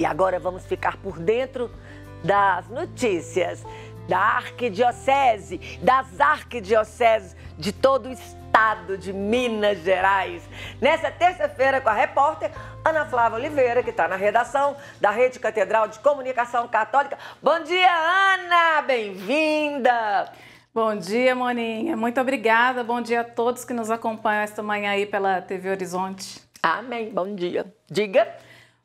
E agora vamos ficar por dentro das notícias da arquidiocese, das arquidioceses de todo o estado de Minas Gerais. Nessa terça-feira, com a repórter Ana Flávia Oliveira, que está na redação da Rede Catedral de Comunicação Católica. Bom dia, Ana! Bem-vinda! Bom dia, Moninha. Muito obrigada. Bom dia a todos que nos acompanham esta manhã aí pela TV Horizonte. Amém. Bom dia. Diga.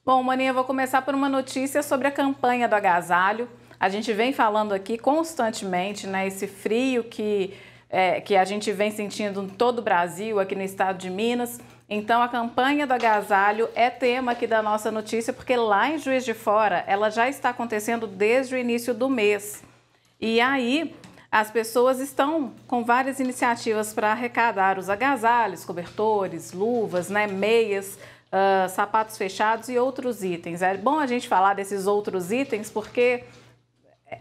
Bom, Maninha, vou começar por uma notícia sobre a campanha do agasalho. A gente vem falando aqui constantemente, né? Esse frio que, é, que a gente vem sentindo em todo o Brasil, aqui no estado de Minas. Então, a campanha do agasalho é tema aqui da nossa notícia, porque lá em Juiz de Fora, ela já está acontecendo desde o início do mês. E aí, as pessoas estão com várias iniciativas para arrecadar os agasalhos, cobertores, luvas, né, meias uh, sapatos fechados e outros itens. É bom a gente falar desses outros itens porque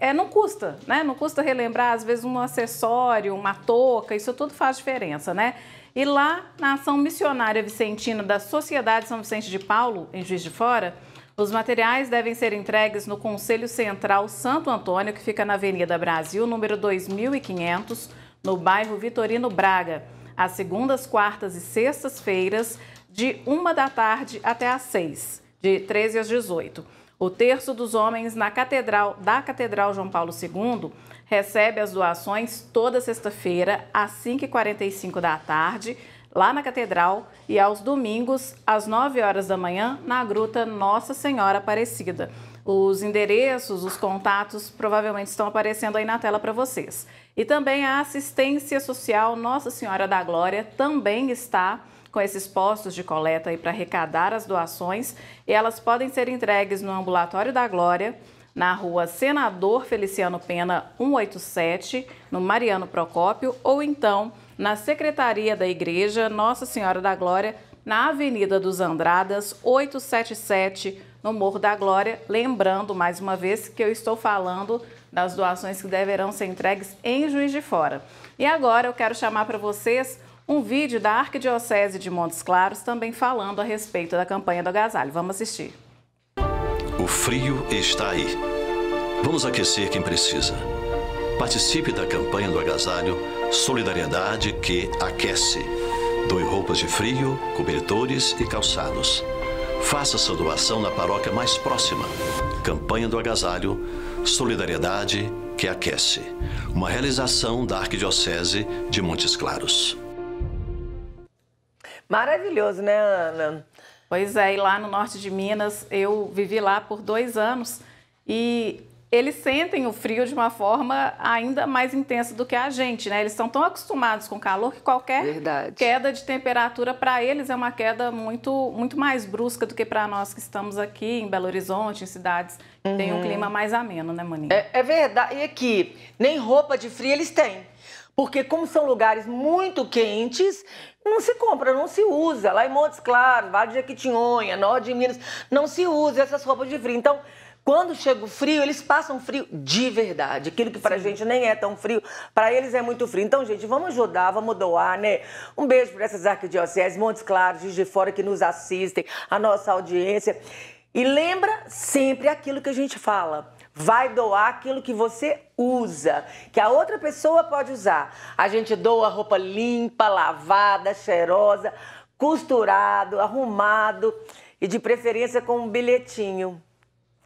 é, não custa, né? Não custa relembrar, às vezes, um acessório, uma touca, isso tudo faz diferença, né? E lá na ação missionária vicentina da Sociedade São Vicente de Paulo, em Juiz de Fora, os materiais devem ser entregues no Conselho Central Santo Antônio, que fica na Avenida Brasil, número 2500, no bairro Vitorino Braga, às segundas, quartas e sextas-feiras, de uma da tarde até às seis, de 13 às 18. O terço dos homens na catedral da Catedral João Paulo II recebe as doações toda sexta-feira às 5h45 da tarde lá na catedral e aos domingos às 9 horas da manhã na gruta Nossa Senhora Aparecida. Os endereços, os contatos provavelmente estão aparecendo aí na tela para vocês. E também a assistência social Nossa Senhora da Glória também está com esses postos de coleta para arrecadar as doações, elas podem ser entregues no Ambulatório da Glória, na rua Senador Feliciano Pena 187, no Mariano Procópio, ou então na Secretaria da Igreja Nossa Senhora da Glória, na Avenida dos Andradas 877, no Morro da Glória. Lembrando mais uma vez que eu estou falando das doações que deverão ser entregues em Juiz de Fora. E agora eu quero chamar para vocês um vídeo da Arquidiocese de Montes Claros também falando a respeito da campanha do agasalho. Vamos assistir. O frio está aí. Vamos aquecer quem precisa. Participe da campanha do agasalho Solidariedade que Aquece. Doe roupas de frio, cobertores e calçados. Faça sua doação na paróquia mais próxima. Campanha do Agasalho, Solidariedade que Aquece. Uma realização da Arquidiocese de Montes Claros. Maravilhoso, né, Ana? Pois é, e lá no norte de Minas, eu vivi lá por dois anos e eles sentem o frio de uma forma ainda mais intensa do que a gente, né? Eles estão tão acostumados com o calor que qualquer Verdade. queda de temperatura para eles é uma queda muito, muito mais brusca do que para nós que estamos aqui em Belo Horizonte, em cidades Tem que têm um uhum. clima mais ameno, né, Maninha? É, é verdade. E aqui, nem roupa de frio eles têm. Porque como são lugares muito quentes, não se compra, não se usa. Lá em Montes Claros, Vale de Jequitinhonha, Norte de Minas, não se usa essas roupas de frio. Então, quando chega o frio, eles passam frio de verdade. Aquilo que pra Sim. gente nem é tão frio, para eles é muito frio. Então, gente, vamos ajudar, vamos doar, né? Um beijo para essas arquidioceses, Montes Claros, Giz de Fora que nos assistem, a nossa audiência. E lembra sempre aquilo que a gente fala vai doar aquilo que você usa, que a outra pessoa pode usar. A gente doa roupa limpa, lavada, cheirosa, costurado, arrumado e de preferência com um bilhetinho,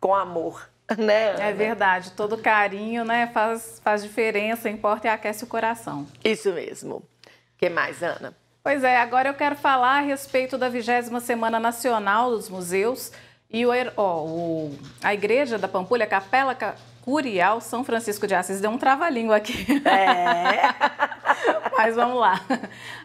com amor. Né, é verdade, todo carinho né, faz, faz diferença, importa e aquece o coração. Isso mesmo. O que mais, Ana? Pois é, agora eu quero falar a respeito da 20 Semana Nacional dos Museus. E o, ó, o, a igreja da Pampulha, a Capela Curial São Francisco de Assis, deu um trava-língua aqui. É. Mas vamos lá.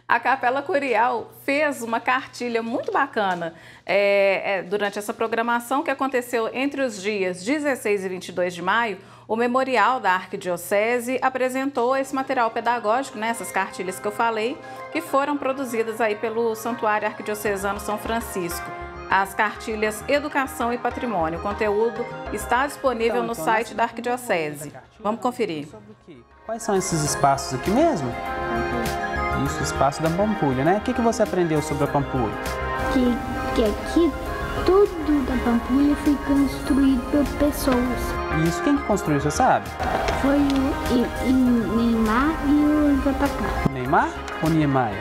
A Capela Curial fez uma cartilha muito bacana é, é, durante essa programação que aconteceu entre os dias 16 e 22 de maio. O Memorial da Arquidiocese apresentou esse material pedagógico, né, essas cartilhas que eu falei, que foram produzidas aí pelo Santuário Arquidiocesano São Francisco as cartilhas Educação e Patrimônio. O conteúdo está disponível então, no então, site da Arquidiocese. Vamos conferir. Quais são esses espaços aqui mesmo? Isso, espaço da Pampulha, né? O que, que você aprendeu sobre a Pampulha? Que, que aqui tudo da Pampulha foi construído por pessoas. Isso, quem que construiu, você sabe? Foi o, o, o Neymar e o Vatapá. Neymar ou Niemeyer?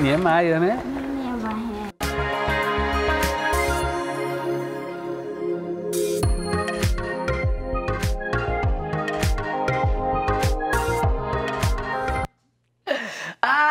Niemeyer, né?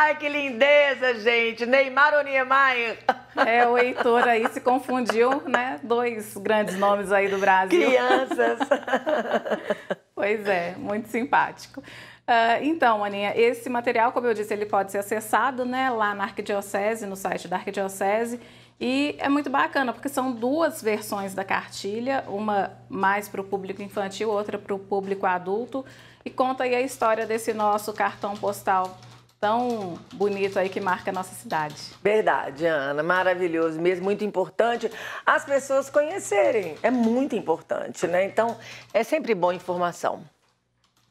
Ai, que lindeza, gente. Neymar ou Niemeyer? É, o Heitor aí se confundiu, né? Dois grandes nomes aí do Brasil. Crianças. Pois é, muito simpático. Uh, então, Aninha, esse material, como eu disse, ele pode ser acessado né, lá na Arquidiocese, no site da Arquidiocese. E é muito bacana, porque são duas versões da cartilha, uma mais para o público infantil, outra para o público adulto, e conta aí a história desse nosso cartão postal tão bonito aí que marca a nossa cidade. Verdade, Ana, maravilhoso mesmo, muito importante as pessoas conhecerem, é muito importante, né? Então, é sempre boa informação.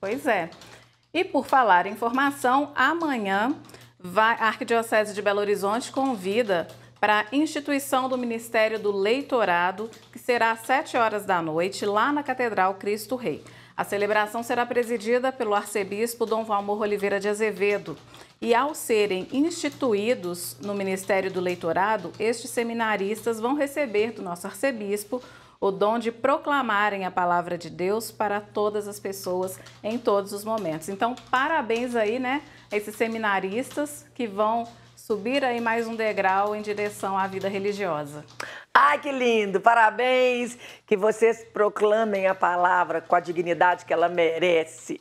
Pois é. E por falar em informação, amanhã vai, a Arquidiocese de Belo Horizonte convida para a instituição do Ministério do Leitorado, que será às 7 horas da noite, lá na Catedral Cristo Rei. A celebração será presidida pelo arcebispo Dom Valmor Oliveira de Azevedo. E ao serem instituídos no Ministério do Leitorado, estes seminaristas vão receber do nosso arcebispo o dom de proclamarem a palavra de Deus para todas as pessoas em todos os momentos. Então, parabéns aí, né, a esses seminaristas que vão subir aí mais um degrau em direção à vida religiosa. Ai, que lindo! Parabéns! Que vocês proclamem a palavra com a dignidade que ela merece.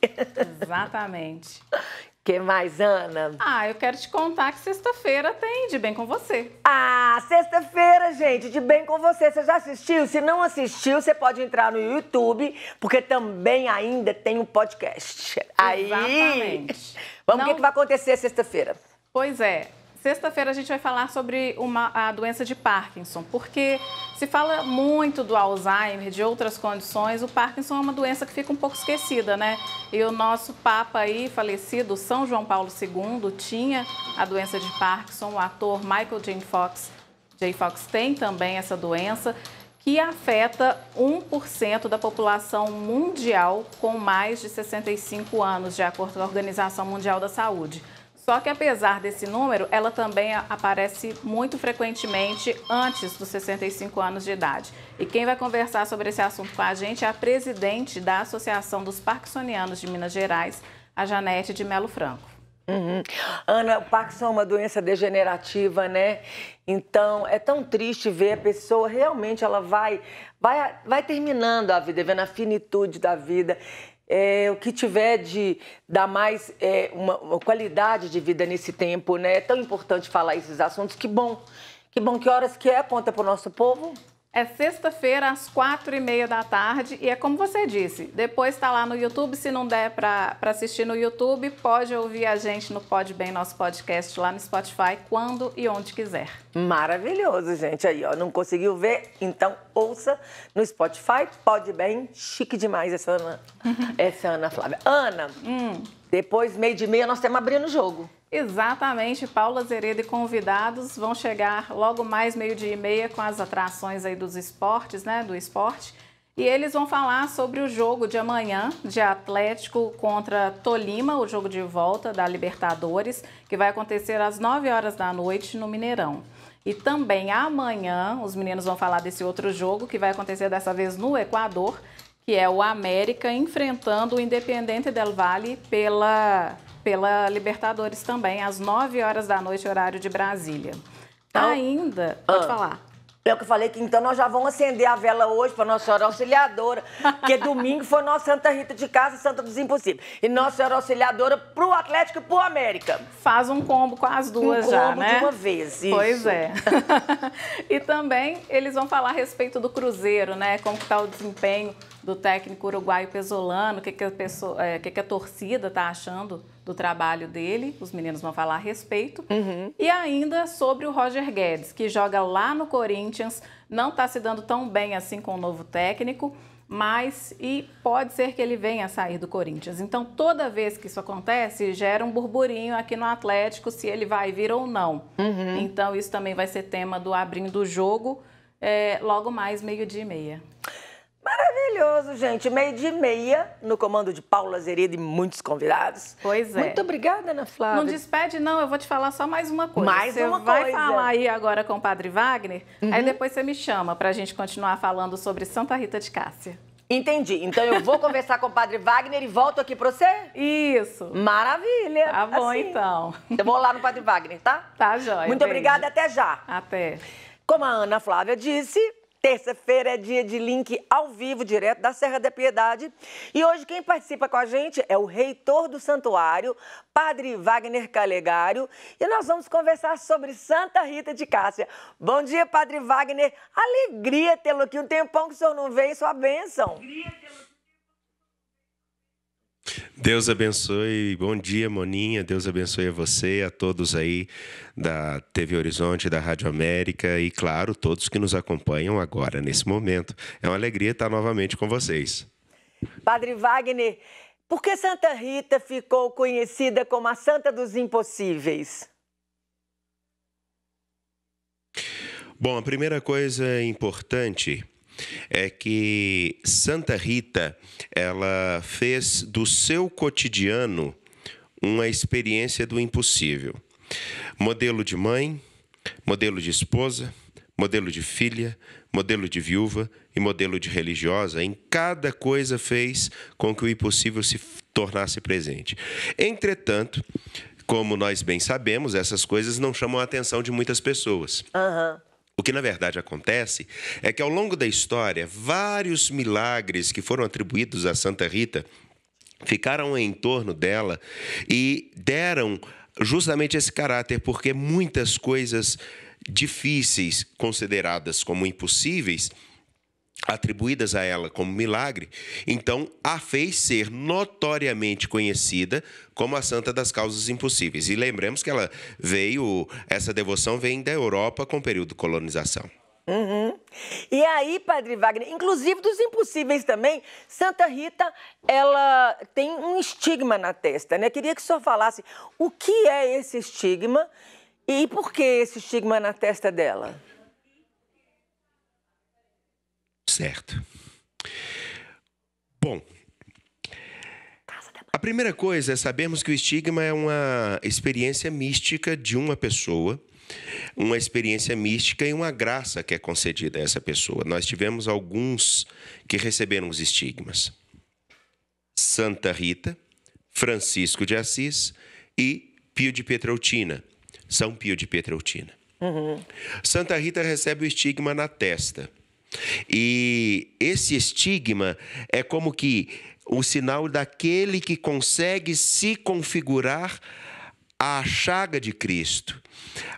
Exatamente. que mais, Ana? Ah, eu quero te contar que sexta-feira tem De Bem Com Você. Ah, sexta-feira, gente, De Bem Com Você. Você já assistiu? Se não assistiu, você pode entrar no YouTube, porque também ainda tem um podcast. Aí, Exatamente. Vamos ver não... o que vai acontecer sexta-feira. Pois é, Sexta-feira a gente vai falar sobre uma, a doença de Parkinson, porque se fala muito do Alzheimer, de outras condições, o Parkinson é uma doença que fica um pouco esquecida, né? E o nosso Papa aí, falecido, São João Paulo II, tinha a doença de Parkinson, o ator Michael J. Fox, J. Fox tem também essa doença que afeta 1% da população mundial com mais de 65 anos, de acordo com a Organização Mundial da Saúde. Só que apesar desse número, ela também aparece muito frequentemente antes dos 65 anos de idade. E quem vai conversar sobre esse assunto com a gente é a presidente da Associação dos Parkinsonianos de Minas Gerais, a Janete de Melo Franco. Uhum. Ana, o Parkinson é uma doença degenerativa, né? Então, é tão triste ver a pessoa realmente, ela vai, vai, vai terminando a vida, vendo a finitude da vida é, o que tiver de dar mais é, uma, uma, qualidade de vida nesse tempo, né? É tão importante falar esses assuntos. Que bom, que bom, que horas que é, conta para o nosso povo. É sexta-feira, às quatro e meia da tarde, e é como você disse, depois está lá no YouTube, se não der para assistir no YouTube, pode ouvir a gente no Pode Bem, nosso podcast lá no Spotify, quando e onde quiser. Maravilhoso, gente. Aí, ó, não conseguiu ver? Então ouça no Spotify, Pode Bem, chique demais essa Ana, essa Ana Flávia. Ana, hum. depois, meio de meia, nós temos abrindo o jogo. Exatamente, Paula Zeredo e convidados vão chegar logo mais meio-dia e meia com as atrações aí dos esportes, né, do esporte. E eles vão falar sobre o jogo de amanhã de Atlético contra Tolima, o jogo de volta da Libertadores, que vai acontecer às 9 horas da noite no Mineirão. E também amanhã os meninos vão falar desse outro jogo que vai acontecer dessa vez no Equador, que é o América enfrentando o Independente del Valle pela pela Libertadores também, às 9 horas da noite, horário de Brasília. Tá então, Ainda, ah, pode ah, falar. É o que eu falei que então nós já vamos acender a vela hoje para Nossa Senhora Auxiliadora, porque domingo foi nossa Santa Rita de Casa, Santa dos Impossíveis. E Nossa Senhora Auxiliadora para o Atlético e o América. Faz um combo com as duas um já, combo né? de uma vez, isso. Pois é. e também eles vão falar a respeito do Cruzeiro, né? Como está o desempenho do técnico uruguaio Pesolano, o que que a, é, que, que a torcida está achando do trabalho dele, os meninos vão falar a respeito. Uhum. E ainda sobre o Roger Guedes, que joga lá no Corinthians, não está se dando tão bem assim com o novo técnico, mas e pode ser que ele venha a sair do Corinthians. Então, toda vez que isso acontece, gera um burburinho aqui no Atlético se ele vai vir ou não. Uhum. Então, isso também vai ser tema do abrindo o jogo, é, logo mais meio-dia e meia maravilhoso, gente. Meio de meia, no comando de Paula Zeredo e muitos convidados. Pois é. Muito obrigada, Ana Flávia. Não despede, não. Eu vou te falar só mais uma coisa. Mais você uma coisa. Você vai falar aí agora com o Padre Wagner, uhum. aí depois você me chama para a gente continuar falando sobre Santa Rita de Cássia. Entendi. Então eu vou conversar com o Padre Wagner e volto aqui para você? Isso. Maravilha. Tá bom, assim. então. Eu vou lá no Padre Wagner, tá? Tá, jóia. Muito beijo. obrigada. Até já. Até. Como a Ana Flávia disse, Terça-feira é dia de link ao vivo, direto da Serra da Piedade. E hoje quem participa com a gente é o reitor do santuário, Padre Wagner Calegário. E nós vamos conversar sobre Santa Rita de Cássia. Bom dia, Padre Wagner. Alegria tê-lo aqui. Um tempão que o senhor não vem, sua bênção. Alegria tê-lo aqui. Deus abençoe, bom dia, Moninha. Deus abençoe a você, a todos aí da TV Horizonte, da Rádio América e, claro, todos que nos acompanham agora nesse momento. É uma alegria estar novamente com vocês. Padre Wagner, por que Santa Rita ficou conhecida como a Santa dos Impossíveis? Bom, a primeira coisa importante é que Santa Rita ela fez do seu cotidiano uma experiência do impossível. Modelo de mãe, modelo de esposa, modelo de filha, modelo de viúva e modelo de religiosa. Em cada coisa fez com que o impossível se tornasse presente. Entretanto, como nós bem sabemos, essas coisas não chamam a atenção de muitas pessoas. Uhum. O que na verdade acontece é que ao longo da história, vários milagres que foram atribuídos a Santa Rita ficaram em torno dela e deram justamente esse caráter, porque muitas coisas difíceis, consideradas como impossíveis, atribuídas a ela como milagre, então a fez ser notoriamente conhecida como a santa das causas impossíveis. E lembremos que ela veio, essa devoção vem da Europa com o período de colonização. Uhum. E aí, Padre Wagner, inclusive dos impossíveis também, Santa Rita, ela tem um estigma na testa, né? Queria que o senhor falasse o que é esse estigma e por que esse estigma na testa dela. Certo. Bom, a primeira coisa é sabermos que o estigma é uma experiência mística de uma pessoa, uma experiência mística e uma graça que é concedida a essa pessoa. Nós tivemos alguns que receberam os estigmas: Santa Rita, Francisco de Assis e Pio de Petrautina, São Pio de Petrautina. Uhum. Santa Rita recebe o estigma na testa. E esse estigma é como que o sinal daquele que consegue se configurar à chaga de Cristo.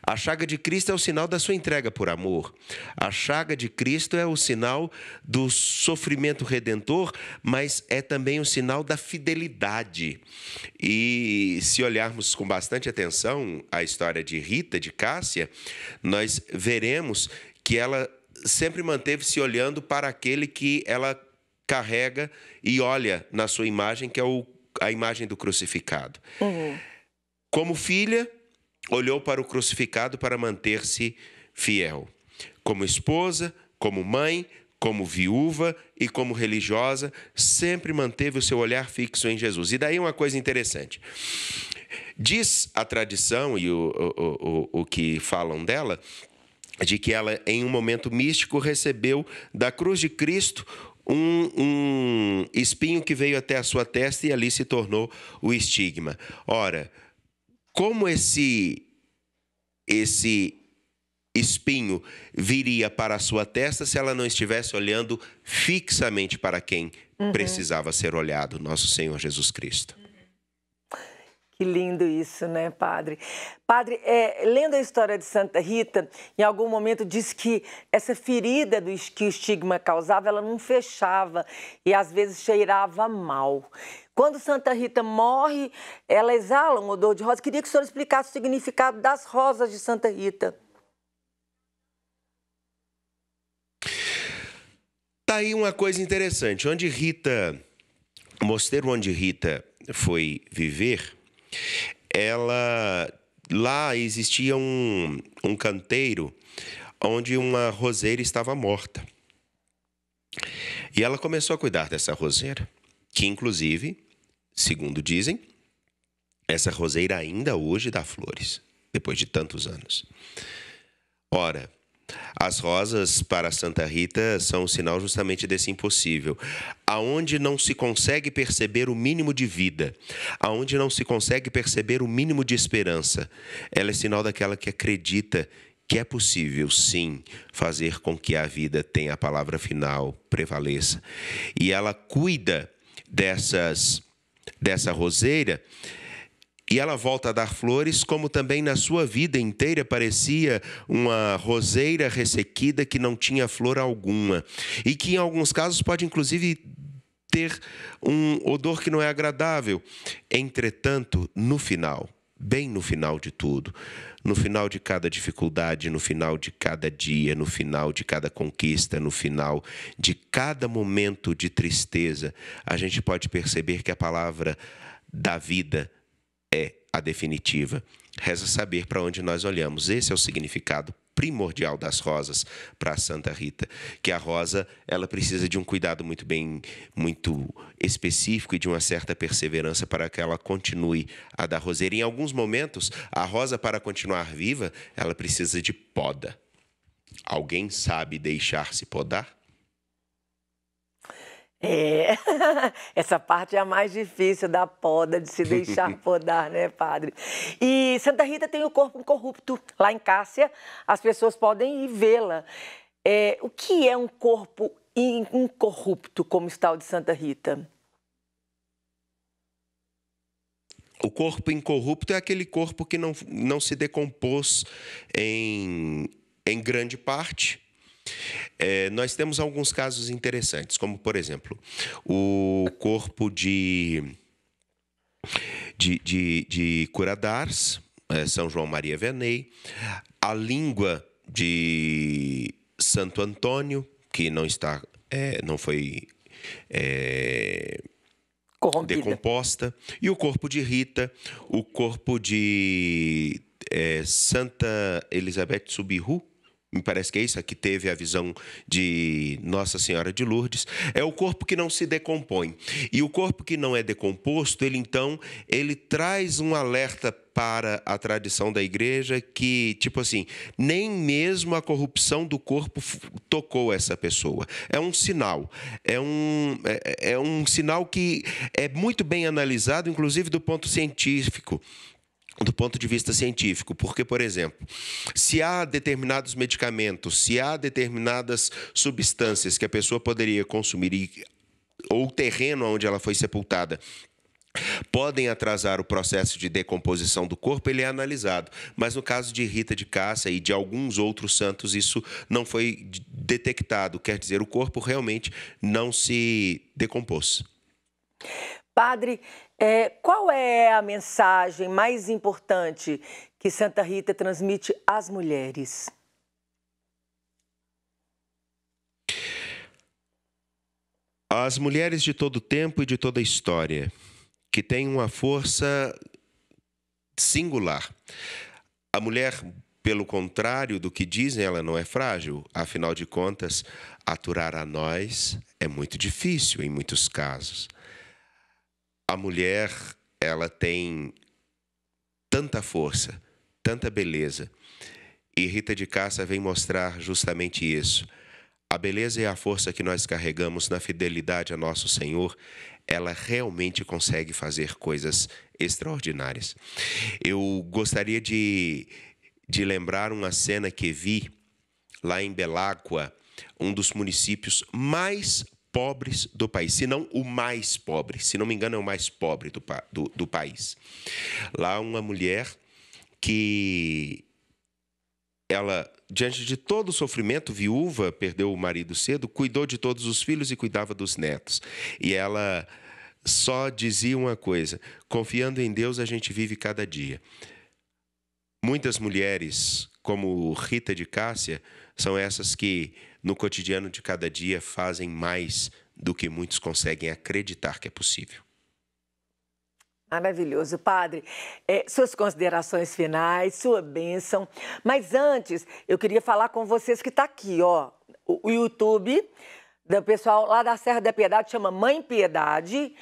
A chaga de Cristo é o sinal da sua entrega por amor. A chaga de Cristo é o sinal do sofrimento redentor, mas é também o sinal da fidelidade. E se olharmos com bastante atenção a história de Rita, de Cássia, nós veremos que ela sempre manteve-se olhando para aquele que ela carrega e olha na sua imagem, que é o, a imagem do crucificado. Uhum. Como filha, olhou para o crucificado para manter-se fiel. Como esposa, como mãe, como viúva e como religiosa, sempre manteve o seu olhar fixo em Jesus. E daí uma coisa interessante. Diz a tradição e o, o, o, o que falam dela de que ela, em um momento místico, recebeu da cruz de Cristo um, um espinho que veio até a sua testa e ali se tornou o estigma. Ora, como esse esse espinho viria para a sua testa se ela não estivesse olhando fixamente para quem uhum. precisava ser olhado, nosso Senhor Jesus Cristo. Que lindo isso, né, padre? Padre, é, lendo a história de Santa Rita, em algum momento diz que essa ferida do, que o estigma causava, ela não fechava e às vezes cheirava mal. Quando Santa Rita morre, ela exala um odor de rosa. Queria que o senhor explicasse o significado das rosas de Santa Rita. Tá aí uma coisa interessante. Onde Rita, o mosteiro onde Rita foi viver, ela lá existia um, um canteiro onde uma roseira estava morta. E ela começou a cuidar dessa roseira, que inclusive, segundo dizem, essa roseira ainda hoje dá flores, depois de tantos anos. Ora, as rosas para Santa Rita são um sinal justamente desse impossível. Aonde não se consegue perceber o mínimo de vida, aonde não se consegue perceber o mínimo de esperança, ela é sinal daquela que acredita que é possível, sim, fazer com que a vida tenha a palavra final, prevaleça. E ela cuida dessas dessa roseira e ela volta a dar flores, como também na sua vida inteira parecia uma roseira ressequida que não tinha flor alguma. E que em alguns casos pode inclusive ter um odor que não é agradável. Entretanto, no final, bem no final de tudo, no final de cada dificuldade, no final de cada dia, no final de cada conquista, no final de cada momento de tristeza, a gente pode perceber que a palavra da vida é a definitiva. Reza saber para onde nós olhamos. Esse é o significado primordial das rosas para Santa Rita, que a rosa ela precisa de um cuidado muito bem, muito específico e de uma certa perseverança para que ela continue a dar roseira. Em alguns momentos, a rosa para continuar viva, ela precisa de poda. Alguém sabe deixar se podar? É, essa parte é a mais difícil da poda, de se deixar podar, né, padre? E Santa Rita tem o corpo incorrupto. Lá em Cássia, as pessoas podem ir vê-la. É, o que é um corpo incorrupto, como está o de Santa Rita? O corpo incorrupto é aquele corpo que não, não se decompôs em, em grande parte é, nós temos alguns casos interessantes, como, por exemplo, o corpo de, de, de, de Curadars, é, São João Maria Venei, a língua de Santo Antônio, que não está, é, não foi é, decomposta, e o corpo de Rita, o corpo de é, Santa Elizabeth Subiru, me parece que é isso, a que teve a visão de Nossa Senhora de Lourdes, é o corpo que não se decompõe. E o corpo que não é decomposto, ele então, ele traz um alerta para a tradição da igreja que, tipo assim, nem mesmo a corrupção do corpo tocou essa pessoa. É um sinal. É um, é, é um sinal que é muito bem analisado, inclusive do ponto científico do ponto de vista científico, porque, por exemplo, se há determinados medicamentos, se há determinadas substâncias que a pessoa poderia consumir ou o terreno onde ela foi sepultada podem atrasar o processo de decomposição do corpo, ele é analisado. Mas no caso de Rita de Cássia e de alguns outros santos, isso não foi detectado. Quer dizer, o corpo realmente não se decompôs. Padre, é, qual é a mensagem mais importante que Santa Rita transmite às mulheres? As mulheres de todo tempo e de toda história, que têm uma força singular. A mulher, pelo contrário do que dizem, ela não é frágil. Afinal de contas, aturar a nós é muito difícil em muitos casos a mulher, ela tem tanta força, tanta beleza. E Rita de Cássia vem mostrar justamente isso. A beleza e a força que nós carregamos na fidelidade a nosso Senhor, ela realmente consegue fazer coisas extraordinárias. Eu gostaria de, de lembrar uma cena que vi lá em Beláqua, um dos municípios mais pobres do país, se não o mais pobre, se não me engano, é o mais pobre do, do, do país. Lá, uma mulher que ela, diante de todo o sofrimento, viúva, perdeu o marido cedo, cuidou de todos os filhos e cuidava dos netos. E ela só dizia uma coisa: confiando em Deus, a gente vive cada dia. Muitas mulheres, como Rita de Cássia, são essas que, no cotidiano de cada dia, fazem mais do que muitos conseguem acreditar que é possível. Maravilhoso, padre. É, suas considerações finais, sua bênção. Mas antes, eu queria falar com vocês que está aqui, ó, o, YouTube do pessoal lá da Serra da Piedade chama Mãe Piedade,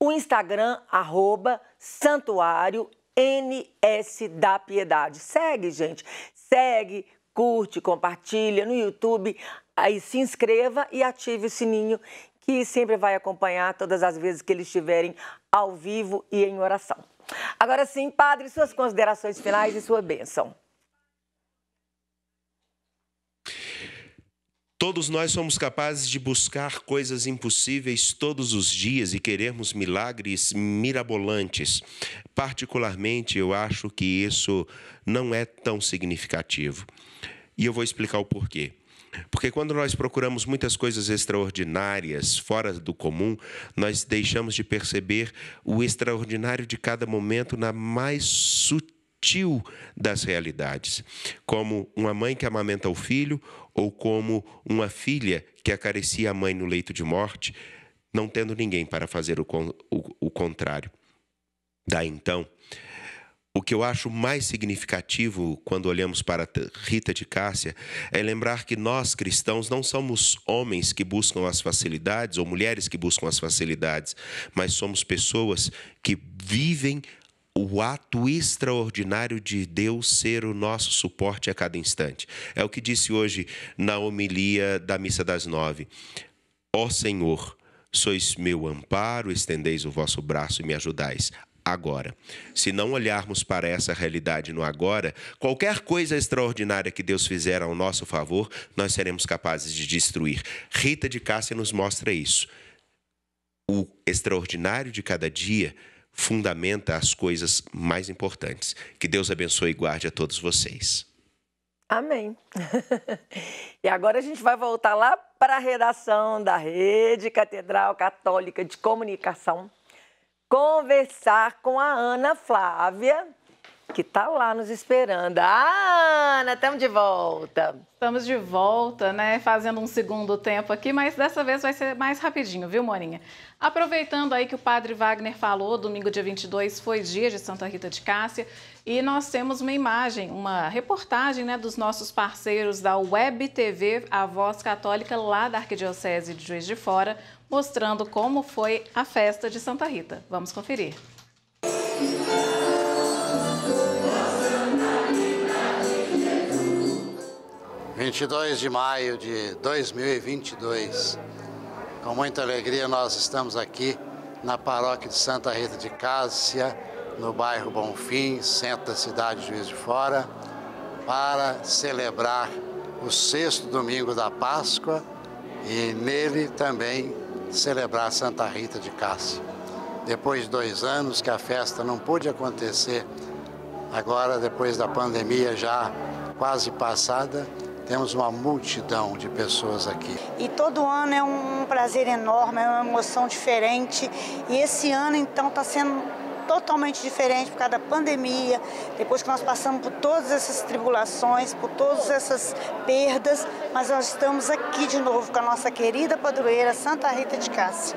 o Instagram arroba Santuário NS da Piedade. Segue, gente. Segue, curte, compartilha no YouTube, aí se inscreva e ative o sininho que sempre vai acompanhar todas as vezes que eles estiverem ao vivo e em oração. Agora sim, padre, suas considerações finais e sua bênção. Todos nós somos capazes de buscar coisas impossíveis todos os dias e queremos milagres mirabolantes. Particularmente, eu acho que isso não é tão significativo. E eu vou explicar o porquê. Porque quando nós procuramos muitas coisas extraordinárias, fora do comum, nós deixamos de perceber o extraordinário de cada momento na mais sutil sutil das realidades, como uma mãe que amamenta o filho ou como uma filha que acaricia a mãe no leito de morte, não tendo ninguém para fazer o, con o, o contrário. Daí então, o que eu acho mais significativo quando olhamos para Rita de Cássia é lembrar que nós cristãos não somos homens que buscam as facilidades ou mulheres que buscam as facilidades, mas somos pessoas que vivem o ato extraordinário de Deus ser o nosso suporte a cada instante. É o que disse hoje na homilia da Missa das Nove. Ó oh Senhor, sois meu amparo, estendeis o vosso braço e me ajudais. Agora. Se não olharmos para essa realidade no agora, qualquer coisa extraordinária que Deus fizer ao nosso favor, nós seremos capazes de destruir. Rita de Cássia nos mostra isso. O extraordinário de cada dia fundamenta as coisas mais importantes. Que Deus abençoe e guarde a todos vocês. Amém. e agora a gente vai voltar lá para a redação da Rede Catedral Católica de Comunicação, conversar com a Ana Flávia, que está lá nos esperando. Ah, Ana, estamos de volta. Estamos de volta, né? Fazendo um segundo tempo aqui, mas dessa vez vai ser mais rapidinho, viu, Morinha? Aproveitando aí que o padre Wagner falou, domingo dia 22 foi dia de Santa Rita de Cássia e nós temos uma imagem, uma reportagem, né, dos nossos parceiros da Web TV A Voz Católica lá da Arquidiocese de Juiz de Fora, mostrando como foi a festa de Santa Rita. Vamos conferir. Música 22 de maio de 2022. Com muita alegria, nós estamos aqui na paróquia de Santa Rita de Cássia, no bairro Bonfim, centro da cidade de Juiz de Fora, para celebrar o sexto domingo da Páscoa e nele também celebrar Santa Rita de Cássia. Depois de dois anos que a festa não pôde acontecer, agora depois da pandemia já quase passada, temos uma multidão de pessoas aqui. E todo ano é um prazer enorme, é uma emoção diferente. E esse ano, então, está sendo totalmente diferente por causa da pandemia, depois que nós passamos por todas essas tribulações, por todas essas perdas, mas nós estamos aqui de novo com a nossa querida padroeira Santa Rita de Cássia.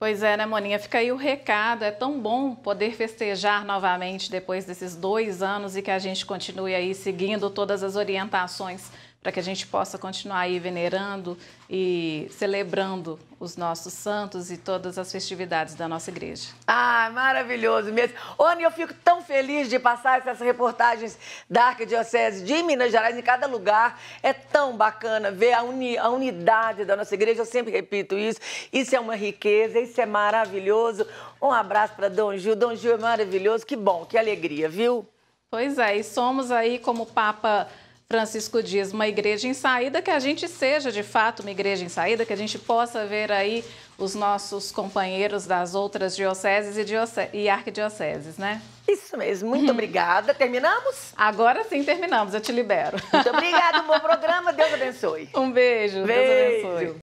Pois é, né, Moninha? Fica aí o recado. É tão bom poder festejar novamente depois desses dois anos e que a gente continue aí seguindo todas as orientações para que a gente possa continuar aí venerando e celebrando os nossos santos e todas as festividades da nossa igreja. Ah, maravilhoso mesmo. Oni, eu fico tão feliz de passar essas reportagens da Arquidiocese de Minas Gerais em cada lugar. É tão bacana ver a, uni, a unidade da nossa igreja. Eu sempre repito isso. Isso é uma riqueza, isso é maravilhoso. Um abraço para Dom Gil. Dom Gil é maravilhoso. Que bom, que alegria, viu? Pois é, e somos aí como Papa Francisco diz, uma igreja em saída, que a gente seja de fato uma igreja em saída, que a gente possa ver aí os nossos companheiros das outras dioceses e, e arquidioceses, né? Isso mesmo, muito obrigada. Terminamos? Agora sim terminamos, eu te libero. Muito obrigada, bom programa, Deus abençoe. Um beijo, beijo. Deus abençoe.